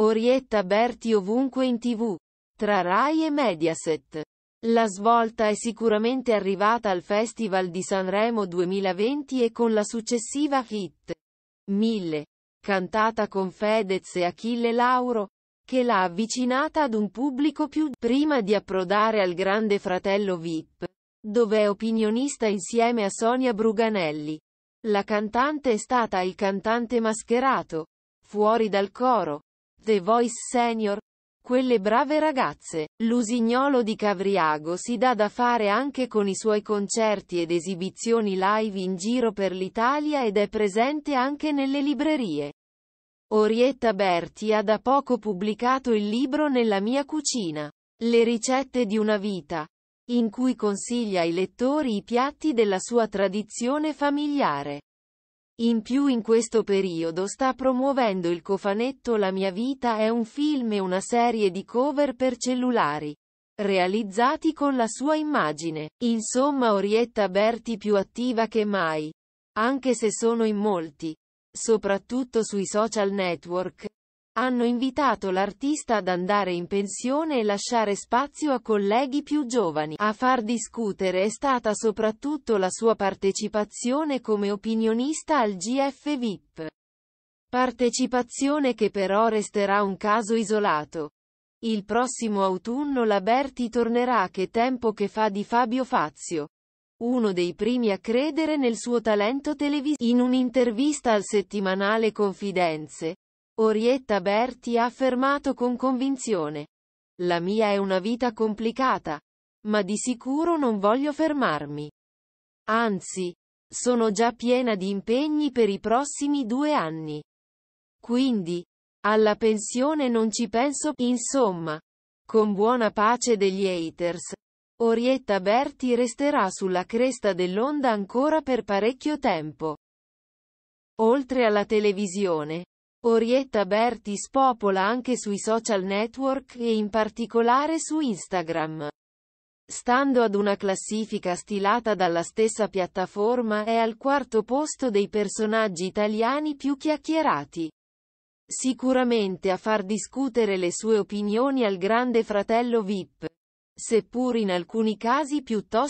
Orietta Berti ovunque in tv. Tra Rai e Mediaset. La svolta è sicuramente arrivata al Festival di Sanremo 2020 e con la successiva hit. 1000. Cantata con Fedez e Achille Lauro, che l'ha avvicinata ad un pubblico più prima di approdare al Grande Fratello VIP, dove è opinionista insieme a Sonia Bruganelli. La cantante è stata il cantante mascherato, fuori dal coro, The Voice Senior? Quelle brave ragazze. Lusignolo di Cavriago si dà da fare anche con i suoi concerti ed esibizioni live in giro per l'Italia ed è presente anche nelle librerie. Orietta Berti ha da poco pubblicato il libro Nella mia cucina. Le ricette di una vita, in cui consiglia ai lettori i piatti della sua tradizione familiare. In più in questo periodo sta promuovendo il cofanetto La mia vita è un film e una serie di cover per cellulari realizzati con la sua immagine. Insomma Orietta Berti più attiva che mai, anche se sono in molti, soprattutto sui social network, hanno invitato l'artista ad andare in pensione e lasciare spazio a colleghi più giovani. A far discutere è stata soprattutto la sua partecipazione come opinionista al GF VIP. Partecipazione che però resterà un caso isolato. Il prossimo autunno la Berti tornerà a Che tempo che fa di Fabio Fazio uno dei primi a credere nel suo talento televisivo. In un'intervista al settimanale Confidenze, Orietta Berti ha affermato con convinzione. La mia è una vita complicata. Ma di sicuro non voglio fermarmi. Anzi, sono già piena di impegni per i prossimi due anni. Quindi, alla pensione non ci penso, insomma. Con buona pace degli haters, Orietta Berti resterà sulla cresta dell'onda ancora per parecchio tempo. Oltre alla televisione, Orietta Berti spopola anche sui social network e in particolare su Instagram. Stando ad una classifica stilata dalla stessa piattaforma è al quarto posto dei personaggi italiani più chiacchierati. Sicuramente a far discutere le sue opinioni al grande fratello VIP, seppur in alcuni casi piuttosto